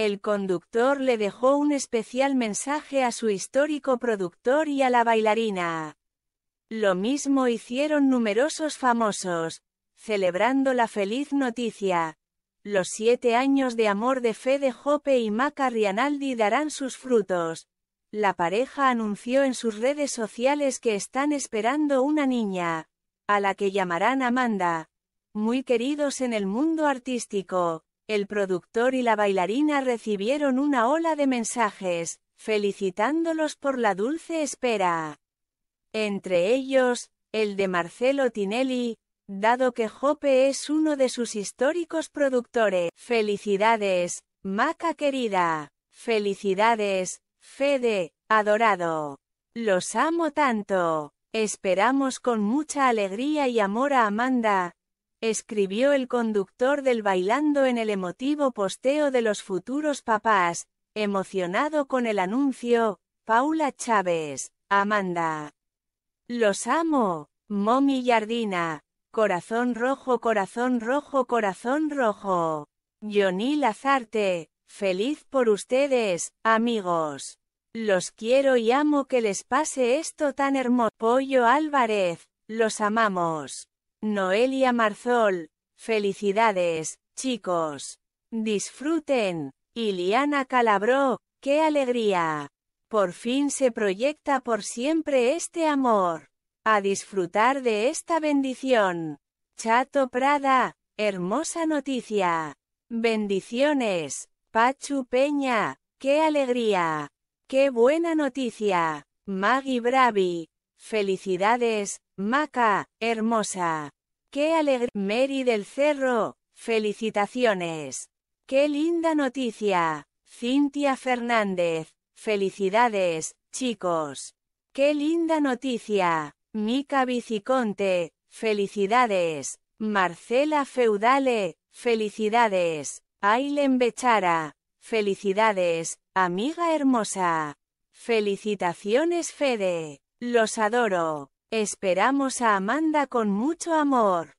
El conductor le dejó un especial mensaje a su histórico productor y a la bailarina. Lo mismo hicieron numerosos famosos, celebrando la feliz noticia. Los siete años de amor de Fede Jope y Maca Rianaldi darán sus frutos. La pareja anunció en sus redes sociales que están esperando una niña, a la que llamarán Amanda. Muy queridos en el mundo artístico. El productor y la bailarina recibieron una ola de mensajes, felicitándolos por la dulce espera. Entre ellos, el de Marcelo Tinelli, dado que Jope es uno de sus históricos productores. Felicidades, Maca querida. Felicidades, Fede, adorado. Los amo tanto. Esperamos con mucha alegría y amor a Amanda, escribió el conductor del bailando en el emotivo posteo de los futuros papás, emocionado con el anuncio, Paula Chávez, Amanda. Los amo, Momi Yardina, corazón rojo, corazón rojo, corazón rojo. Johnny Lazarte, feliz por ustedes, amigos. Los quiero y amo que les pase esto tan hermoso. Pollo Álvarez, los amamos. Noelia Marzol, felicidades, chicos. Disfruten. Iliana Calabró, qué alegría. Por fin se proyecta por siempre este amor. A disfrutar de esta bendición. Chato Prada, hermosa noticia. Bendiciones, Pachu Peña, qué alegría. Qué buena noticia. Maggie Bravi, Felicidades, Maca, hermosa. Qué alegría, Mary del Cerro, felicitaciones. Qué linda noticia. Cintia Fernández, felicidades, chicos. Qué linda noticia. Mica Viciconte, felicidades. Marcela Feudale, felicidades. Ailen Bechara, felicidades, amiga hermosa. Felicitaciones Fede. Los adoro. Esperamos a Amanda con mucho amor.